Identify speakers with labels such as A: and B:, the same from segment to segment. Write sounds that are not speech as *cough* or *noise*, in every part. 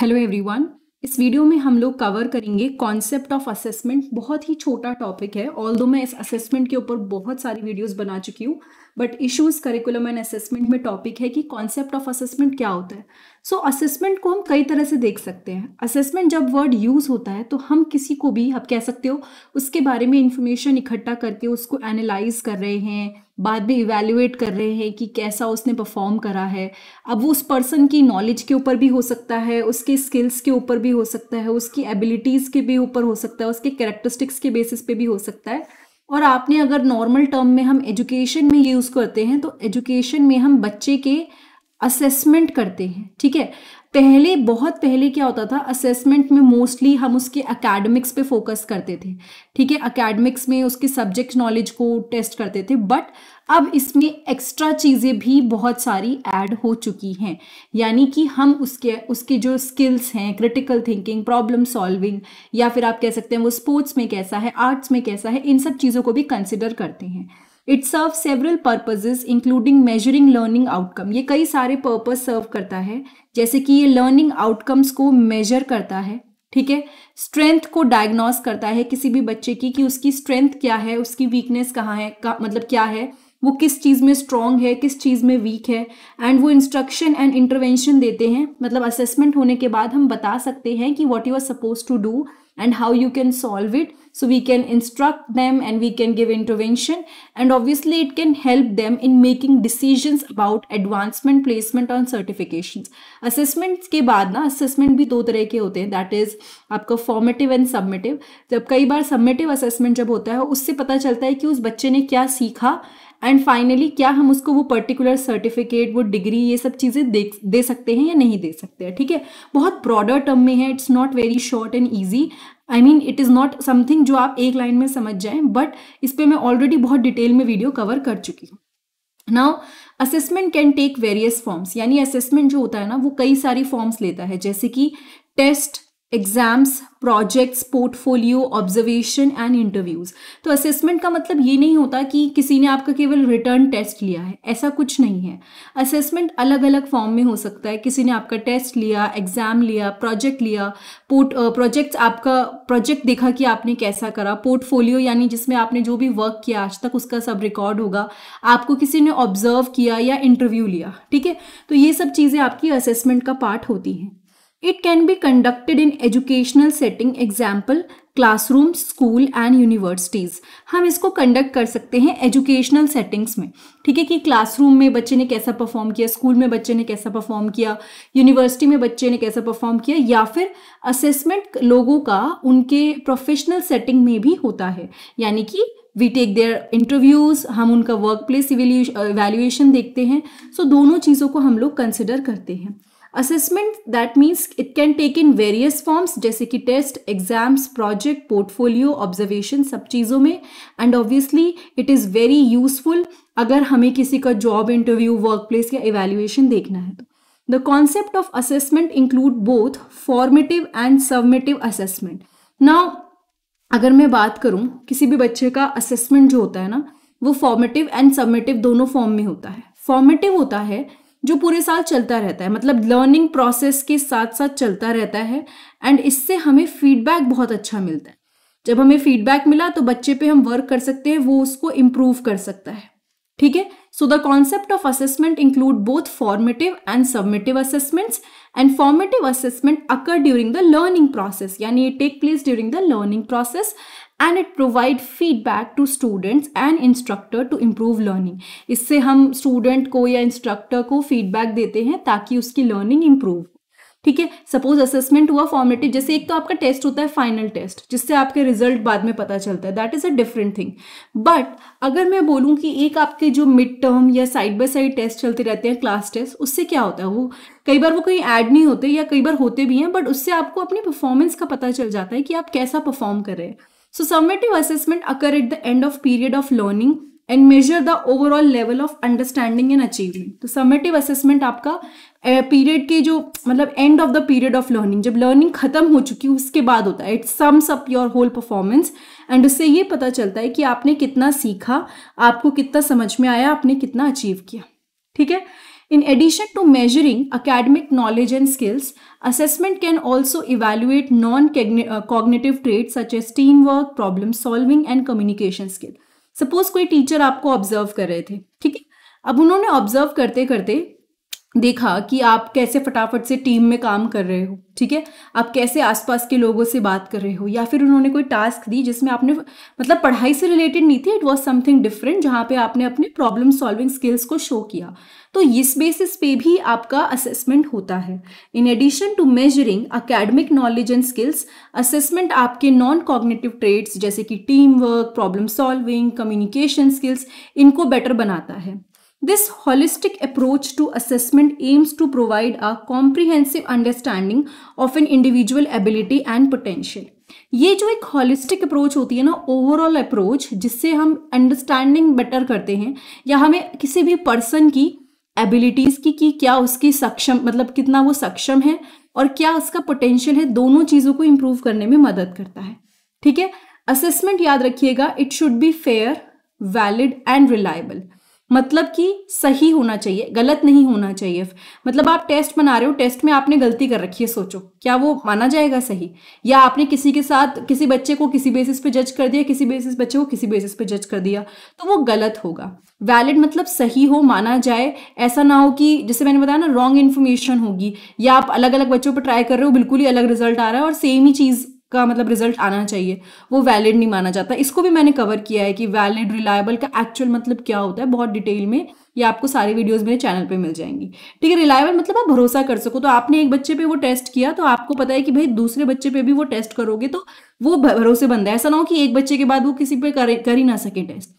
A: Hello everyone इस video में हम लोग कवर करेंगे कॉन्सेप्ट ऑफ असेसमेंट बहुत ही छोटा टॉपिक है ऑल मैं इस असेसमेंट के ऊपर बहुत सारी वीडियोस बना चुकी हूँ but issues curriculum and assessment में टॉपिक है कि कॉन्सेप्ट ऑफ असेसमेंट क्या होता है सो so, असेसमेंट को हम कई तरह से देख सकते हैं असेसमेंट जब वर्ड यूज होता है तो हम किसी को भी आप कह सकते हो उसके बारे में इंफॉर्मेशन इकट्ठा करके उसको एनालाइज कर रहे हैं बाद में इवेल्युएट कर रहे हैं कि कैसा उसने परफॉर्म करा है अब वो उस पर्सन की नॉलेज के ऊपर भी हो सकता है उसके स्किल्स के ऊपर भी हो सकता है उसकी एबिलिटीज़ के भी ऊपर हो सकता है उसके कैरेक्टरिस्टिक्स के बेसिस पे भी हो सकता है और आपने अगर नॉर्मल टर्म में हम एजुकेशन में यूज़ करते हैं तो एजुकेशन में हम बच्चे के असेसमेंट करते हैं ठीक है पहले बहुत पहले क्या होता था असेसमेंट में मोस्टली हम उसके अकेडमिक्स पे फोकस करते थे ठीक है अकेडमिक्स में उसके सब्जेक्ट नॉलेज को टेस्ट करते थे बट अब इसमें एक्स्ट्रा चीज़ें भी बहुत सारी ऐड हो चुकी हैं यानी कि हम उसके उसके जो स्किल्स हैं क्रिटिकल थिंकिंग प्रॉब्लम सॉल्विंग या फिर आप कह सकते हैं वो स्पोर्ट्स में कैसा है आर्ट्स में कैसा है इन सब चीज़ों को भी कंसिडर करते हैं it serve several purposes including measuring learning outcome ये कई सारे पर्पज सर्व करता है जैसे कि ये लर्निंग आउटकम्स को मेजर करता है ठीक है स्ट्रेंथ को डायग्नोस करता है किसी भी बच्चे की कि उसकी स्ट्रेंथ क्या है उसकी वीकनेस कहाँ है का, मतलब क्या है वो किस चीज़ में स्ट्रांग है किस चीज़ में वीक है एंड वो इंस्ट्रक्शन एंड इंटरवेंशन देते हैं मतलब असेसमेंट होने के बाद हम बता सकते हैं कि what you are suppose to do and how you can solve it so we can instruct them and we can give intervention and obviously it can help them in making decisions about advancement placement on certifications assessments ke baad na assessment bhi do tarah ke hote hain that is aapka formative and submitive jab kai baar submitive assessment jab hota hai usse pata chalta hai ki us bacche ne kya sikha and finally क्या हम उसको वो particular certificate वो degree ये सब चीज़ें दे दे सकते हैं या नहीं दे सकते हैं ठीक है बहुत ब्रॉडर टर्म में है it's not very short and easy I mean it is not something जो आप एक लाइन में समझ जाएं बट इस पर मैं ऑलरेडी बहुत डिटेल में वीडियो कवर कर चुकी हूँ now assessment can take various forms यानी असेसमेंट जो होता है ना वो कई सारी फॉर्म्स लेता है जैसे कि test exams projects portfolio observation and interviews तो असेसमेंट का मतलब ये नहीं होता कि किसी ने आपका केवल रिटर्न टेस्ट लिया है ऐसा कुछ नहीं है असेसमेंट अलग अलग फॉर्म में हो सकता है किसी ने आपका टेस्ट लिया एग्जाम लिया प्रोजेक्ट लिया पोर्ट प्रोजेक्ट आपका प्रोजेक्ट देखा कि आपने कैसा करा पोर्टफोलियो यानी जिसमें आपने जो भी वर्क किया आज तक उसका सब रिकॉर्ड होगा आपको किसी ने ऑब्जर्व किया या इंटरव्यू लिया ठीक है तो ये सब चीज़ें आपकी असेसमेंट का पार्ट होती हैं It can be conducted in educational setting, example classroom school and universities हम इसको कंडक्ट कर सकते हैं एजुकेशनल सेटिंग्स में ठीक है कि क्लासरूम में बच्चे ने कैसा परफॉर्म किया स्कूल में बच्चे ने कैसा परफॉर्म किया यूनिवर्सिटी में बच्चे ने कैसा परफॉर्म किया या फिर असेसमेंट लोगों का उनके प्रोफेशनल सेटिंग में भी होता है यानी कि वी टेक देयर इंटरव्यूज़ हम उनका वर्क प्लेस वैल्यूएशन देखते हैं सो so, दोनों चीज़ों को हम लोग कंसिडर करते हैं assessment that means it can take in various forms जैसे कि test exams project portfolio observation सब चीज़ों में and obviously it is very useful अगर हमें किसी का जॉब इंटरव्यू वर्क प्लेस या एवेल्यूएशन देखना है तो the concept of assessment include both formative and summative assessment now अगर मैं बात करूँ किसी भी बच्चे का असेसमेंट जो होता है ना वो फॉर्मेटिव एंड सबमेटिव दोनों फॉर्म में होता है फॉर्मेटिव होता है जो पूरे साल चलता रहता है मतलब लर्निंग प्रोसेस के साथ साथ चलता रहता है एंड इससे हमें फीडबैक बहुत अच्छा मिलता है जब हमें फीडबैक मिला तो बच्चे पे हम वर्क कर सकते हैं वो उसको इम्प्रूव कर सकता है ठीक है so the concept of assessment include both formative and summative assessments and formative assessment occur during the learning process यानी it take place during the learning process and it provide feedback to students and instructor to improve learning इससे हम student को या instructor को feedback देते हैं ताकि उसकी लर्निंग इम्प्रूव हो ठीक है सपोज असेसमेंट हुआ फॉर्मेटिव जैसे एक तो आपका टेस्ट होता है फाइनल टेस्ट जिससे आपके रिजल्ट बाद में पता चलता है that is a different thing but अगर मैं बोलूँ कि एक आपके जो मिड टर्म या साइड बाय साइड टेस्ट चलते रहते हैं क्लास टेस्ट उससे क्या होता है वो कई बार वो कहीं ऐड नहीं होते या कई बार होते भी हैं बट उससे आपको अपनी परफॉर्मेंस का पता चल जाता है कि आप कैसा परफॉर्म कर रहे हैं so summative assessment occur at the end of period of learning and measure the overall level of understanding and achievement तो समेटिव असेसमेंट आपका पीरियड के जो मतलब end of the period of learning जब लर्निंग खत्म हो चुकी उसके बाद होता है it sums up your whole performance and उससे ये पता चलता है कि आपने कितना सीखा आपको कितना समझ में आया आपने कितना अचीव किया ठीक है in addition to measuring academic knowledge and skills assessment can also also non cognitive trait such as team work problem solving and communication skill suppose कोई टीचर आपको ऑब्जर्व कर रहे थे ठीक है अब उन्होंने ऑब्जर्व करते करते देखा कि आप कैसे फटाफट से टीम में काम कर रहे हो ठीक है आप कैसे आसपास के लोगों से बात कर रहे हो या फिर उन्होंने कोई टास्क दी जिसमें आपने मतलब पढ़ाई से रिलेटेड नहीं थी इट वाज समथिंग डिफरेंट जहाँ पे आपने अपने प्रॉब्लम सॉल्विंग स्किल्स को शो किया तो इस बेसिस पे भी आपका असेसमेंट होता है in addition to measuring academic knowledge and skills assessment आपके नॉन कॉग्नेटिव ट्रेड्स जैसे कि team work problem solving communication skills इनको बेटर बनाता है This holistic approach to assessment aims to provide a comprehensive understanding of an individual ability and potential. ये जो एक holistic approach होती है ना ओवरऑल अप्रोच जिससे हम अंडरस्टैंडिंग बेटर करते हैं या हमें किसी भी पर्सन की एबिलिटीज़ की कि क्या उसकी सक्षम मतलब कितना वो सक्षम है और क्या उसका पोटेंशियल है दोनों चीज़ों को इम्प्रूव करने में मदद करता है ठीक है असेसमेंट याद रखिएगा it should be fair valid and reliable मतलब कि सही होना चाहिए गलत नहीं होना चाहिए मतलब आप टेस्ट बना रहे हो टेस्ट में आपने गलती कर रखी है सोचो क्या वो माना जाएगा सही या आपने किसी के साथ किसी बच्चे को किसी बेसिस पे जज कर दिया किसी बेसिस बच्चे को किसी बेसिस पे जज कर दिया तो वो गलत होगा वैलिड मतलब सही हो माना जाए ऐसा ना हो कि जैसे मैंने बताया ना रॉन्ग इन्फॉर्मेशन होगी या आप अलग अलग बच्चों पर ट्राई कर रहे हो बिल्कुल ही अलग रिजल्ट आ रहा है और सेम ही चीज़ का मतलब रिजल्ट आना चाहिए वो वैलिड नहीं माना जाता इसको भी मैंने कवर किया है कि वैलिड रिलायबल का एक्चुअल मतलब क्या होता है बहुत डिटेल में ये आपको सारी वीडियोस मेरे चैनल पे मिल जाएंगी ठीक है रिलायबल मतलब आप भरोसा कर सको तो आपने एक बच्चे पे वो टेस्ट किया तो आपको पता है कि भाई दूसरे बच्चे पे भी वो टेस्ट करोगे तो वो भरोसे बंद है ऐसा ना हो कि एक बच्चे के बाद वो किसी पे कर ही ना सके test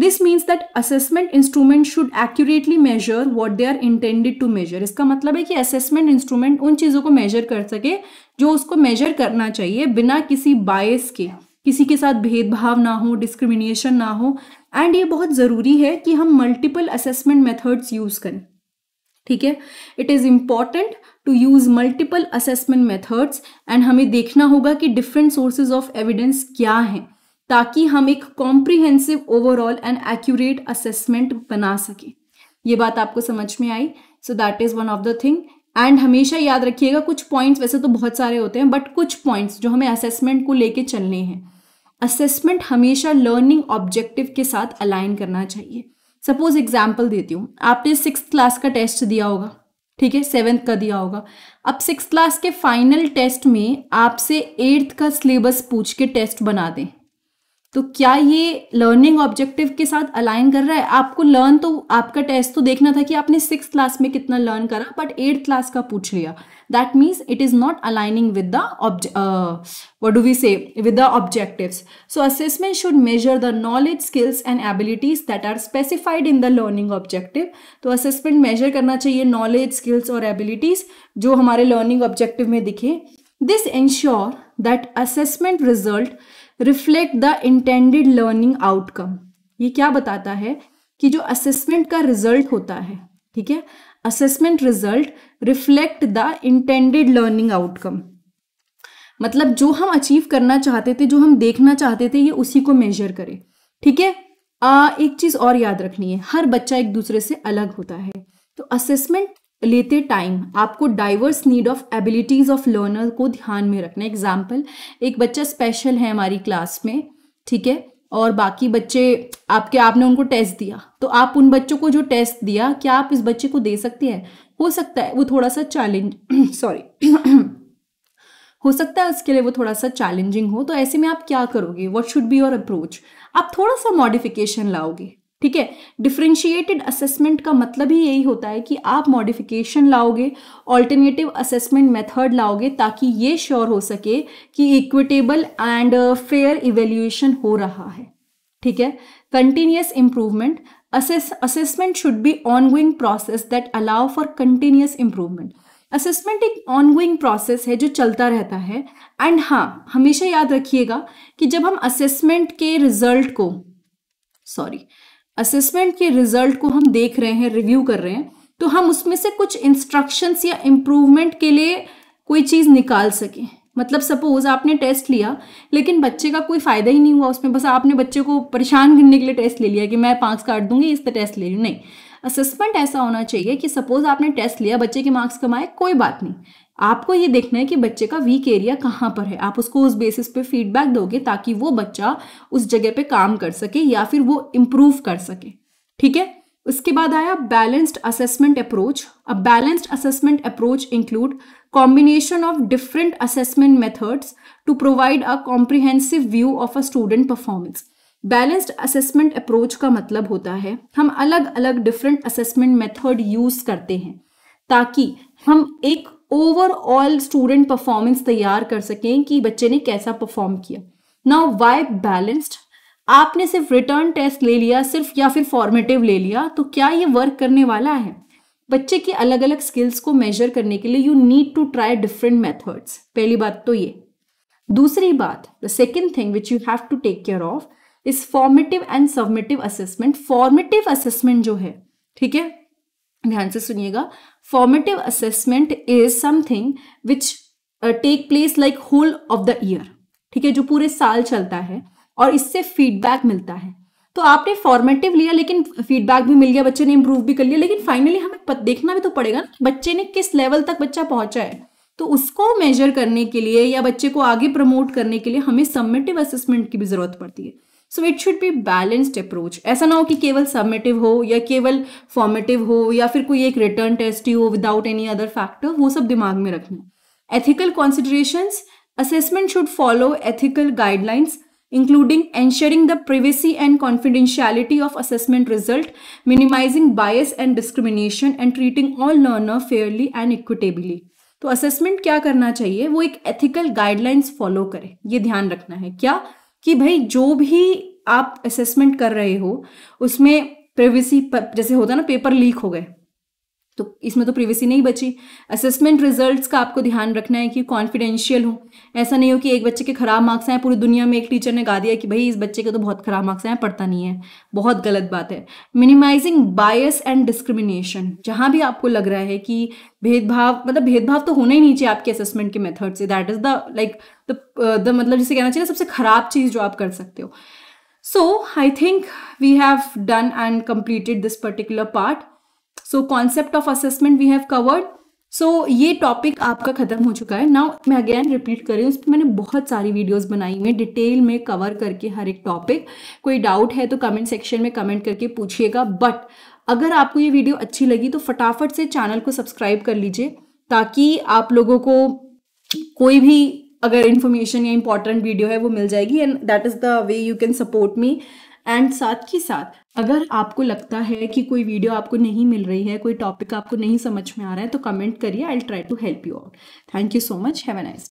A: this means that assessment instrument should accurately measure what they are intended to measure इसका मतलब है कि असेसमेंट इंस्ट्रूमेंट उन चीज़ों को मेजर कर सके जो उसको मेजर करना चाहिए बिना किसी बायस के किसी के साथ भेदभाव ना हो डिस्क्रिमिनेशन ना हो एंड ये बहुत ज़रूरी है कि हम मल्टीपल असेसमेंट मेथड्स यूज़ करें ठीक है it is important to use multiple assessment methods and हमें देखना होगा कि डिफरेंट सोर्सेज ऑफ एविडेंस क्या हैं ताकि हम एक comprehensive overall and accurate assessment बना सके ये बात आपको समझ में आई so that is one of the thing and हमेशा याद रखिएगा कुछ पॉइंट्स वैसे तो बहुत सारे होते हैं बट कुछ पॉइंट्स जो हमें असेसमेंट को लेके चलने हैं असेसमेंट हमेशा लर्निंग ऑब्जेक्टिव के साथ अलाइन करना चाहिए सपोज एग्जाम्पल देती हूँ आपने सिक्स क्लास का टेस्ट दिया होगा ठीक है सेवन्थ का दिया होगा अब सिक्स क्लास के फाइनल टेस्ट में आपसे एट्थ का सिलेबस पूछ के टेस्ट बना दें तो क्या ये लर्निंग ऑब्जेक्टिव के साथ अलाइन कर रहा है आपको लर्न तो आपका टेस्ट तो देखना था कि आपने सिक्स क्लास में कितना लर्न करा बट एट्थ क्लास का पूछ लिया that means it is not aligning with the what do we say with the objectives so assessment should measure the knowledge skills and abilities that are specified in the learning objective तो assessment measure करना चाहिए knowledge skills और abilities जो हमारे learning objective में दिखे this ensure that assessment result reflect the intended learning outcome ये क्या बताता है कि जो असेसमेंट का रिजल्ट होता है ठीक है assessment result reflect the intended learning outcome मतलब जो हम अचीव करना चाहते थे जो हम देखना चाहते थे ये उसी को मेजर करें ठीक है एक चीज़ और याद रखनी है हर बच्चा एक दूसरे से अलग होता है तो असेसमेंट लेते टाइम आपको diverse need of abilities of learner को ध्यान में रखना एग्जाम्पल एक बच्चा स्पेशल है हमारी क्लास में ठीक है और बाकी बच्चे आपके आपने उनको टेस्ट दिया तो आप उन बच्चों को जो टेस्ट दिया क्या आप इस बच्चे को दे सकते हैं हो सकता है वो थोड़ा सा चैलेंज सॉरी *clears throat* *clears throat* हो सकता है उसके लिए वो थोड़ा सा चैलेंजिंग हो तो ऐसे में आप क्या करोगे what should be your approach आप थोड़ा सा मॉडिफिकेशन लाओगे ठीक है डिफ्रेंशिएटेड असेसमेंट का मतलब ही यही होता है कि आप मॉडिफिकेशन लाओगे ऑल्टरनेटिव असेसमेंट मेथड लाओगे ताकि ये श्योर हो सके कि इक्विटेबल एंड फेयर इवेल्यूएशन हो रहा है ठीक है continuous improvement assessment should be ongoing process that allow for continuous improvement assessment एक ऑनगोइंग प्रोसेस है जो चलता रहता है एंड हाँ हमेशा याद रखिएगा कि जब हम असेसमेंट के रिजल्ट को सॉरी असेसमेंट के रिजल्ट को हम देख रहे हैं रिव्यू कर रहे हैं तो हम उसमें से कुछ इंस्ट्रक्शंस या इम्प्रूवमेंट के लिए कोई चीज़ निकाल सकें मतलब सपोज आपने टेस्ट लिया लेकिन बच्चे का कोई फ़ायदा ही नहीं हुआ उसमें बस आपने बच्चे को परेशान करने के लिए टेस्ट ले लिया कि मैं मार्क्स काट दूंगी इस टेस्ट ले लूँ नहीं असेसमेंट ऐसा होना चाहिए कि सपोज आपने टेस्ट लिया बच्चे के मार्क्स कमाए कोई बात नहीं आपको ये देखना है कि बच्चे का वीक एरिया कहाँ पर है आप उसको उस बेसिस पे फीडबैक दोगे ताकि वो बच्चा उस जगह पे काम कर सके या फिर वो इम्प्रूव कर सके ठीक है उसके बाद आया balanced assessment approach a balanced assessment approach include combination of different assessment methods to provide a comprehensive view of a student performance balanced assessment approach का मतलब होता है हम अलग अलग डिफरेंट असेसमेंट मेथड यूज करते हैं ताकि हम एक ओवरऑल स्टूडेंट परफॉर्मेंस तैयार कर सकें कि बच्चे ने कैसा परफॉर्म किया नाउ वाई बैलेंस्ड आपने सिर्फ रिटर्न टेस्ट ले लिया सिर्फ या फिर फॉर्मेटिव ले लिया तो क्या ये वर्क करने वाला है बच्चे की अलग अलग स्किल्स को मेजर करने के लिए you need to try different methods पहली बात तो ये दूसरी बात the second thing which you have to take care of is formative and summative assessment formative assessment जो है ठीक है ध्यान से सुनिएगा formative assessment is something which take place like whole of the year ठीक है जो पूरे साल चलता है और इससे फीडबैक मिलता है तो आपने फॉर्मेटिव लिया लेकिन फीडबैक भी मिल गया बच्चे ने इम्प्रूव भी कर लिया लेकिन फाइनली हमें देखना भी तो पड़ेगा ना बच्चे ने किस लेवल तक बच्चा पहुंचा है तो उसको मेजर करने के लिए या बच्चे को आगे प्रमोट करने के लिए हमें सबमेटिव असेसमेंट की भी जरूरत पड़ती है so it should be balanced approach ऐसा ना हो कि केवल सबमेटिव हो या केवल फॉर्मेटिव हो या फिर कोई एक रिटर्न टेस्ट ही हो विदाउट एनी अदर फैक्टर वो सब दिमाग में रखना ethical consideration assessment should follow ethical guidelines including ensuring the privacy and confidentiality of assessment result minimising bias and discrimination and treating all learner fairly and equitably तो assessment क्या करना चाहिए वो एक एथिकल गाइडलाइंस फॉलो करे ये ध्यान रखना है क्या कि भाई जो भी आप असेसमेंट कर रहे हो उसमें प्रिवेसी जैसे होता है ना पेपर लीक हो गए तो इसमें तो प्रिवेसी नहीं बची असेसमेंट रिजल्ट्स का आपको ध्यान रखना है कि कॉन्फिडेंशियल हो ऐसा नहीं हो कि एक बच्चे के ख़राब मार्क्स आए पूरी दुनिया में एक टीचर ने गा दिया कि भाई इस बच्चे के तो बहुत ख़राब मार्क्स आए पढ़ता नहीं है बहुत गलत बात है मिनिमाइजिंग बायस एंड डिस्क्रिमिनेशन जहाँ भी आपको लग रहा है कि भेदभाव मतलब भेदभाव तो होना ही नहीं चाहिए आपके असेसमेंट के मेथड से that is the like the मतलब जिसे कहना चाहिए सबसे ख़राब चीज़ जो आप कर सकते हो so I think we have done and completed this particular part so concept of assessment we have covered so ये टॉपिक आपका खत्म हो चुका है नाउ मैं अगेन रिपीट कर रही हूँ उस पर मैंने बहुत सारी वीडियोस बनाई हुई डिटेल में कवर करके हर एक टॉपिक कोई डाउट है तो कमेंट सेक्शन में कमेंट करके पूछिएगा बट अगर आपको ये वीडियो अच्छी लगी तो फटाफट से चैनल को सब्सक्राइब कर लीजिए ताकि आप लोगों को कोई भी अगर इन्फॉर्मेशन या इम्पॉर्टेंट वीडियो है वो मिल जाएगी and that is the way you can support me and साथ ही साथ अगर आपको लगता है कि कोई वीडियो आपको नहीं मिल रही है कोई टॉपिक आपको नहीं समझ में आ रहा है तो कमेंट करिए I try to help you out thank you so much have a nice